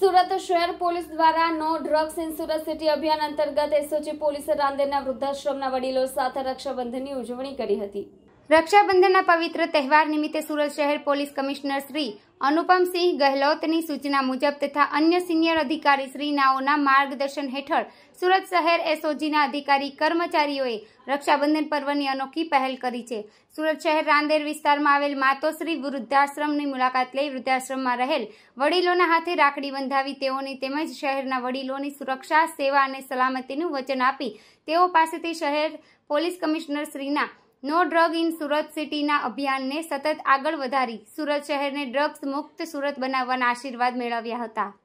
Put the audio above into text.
સુરત શહેર પોલીસ દ્વારા no drugs in Surat city અભિયાન અંતર્ગત એસઓજી પોલીસે રાંદેરના વૃદ્ધાશ્રમના વડીલો સાથે રક્ષાબંધનની ઉજવણી કરી હતી રક્ષાબંધનના પવિત્ર તહેવાર નિમિત્તે સુરત શહેર પોલીસ કમિશનર શ્રી અનુપમસિંહ ગહેલોતની સૂચના મુજબ તથા અન્ય સિનિયર અધિકારી શ્રીનાઓના માર્ગદર્શન હેઠળ સુરત શહેર એસઓજીના અધિકારી કર્મચારીઓએ રક્ષાબંધન પર્વની અનોખી પહેલ કરી છે સુરત શહેર રાંદેર વિસ્તારમાં આવેલ માતોશ્રી વૃદ્ધાશ્રમની મુલાકાત લઈ વૃદ્ધાશ્રમમાં રહેલ વડીલોના હાથે રાખડી બંધાવી તેઓની તેમજ શહેરના વડીલોની સુરક્ષા સેવા અને સલામતીનું વચન આપી તેઓ પાસેથી શહેર પોલીસ કમિશનર શ્રીના નો ડ્રગ ઇન સુરત સિટીના અભિયાનને સતત આગળ વધારી સુરત શહેરને ડ્રગ્સ મુક્ત સુરત બનાવવાના આશીર્વાદ મેળવ્યા હતા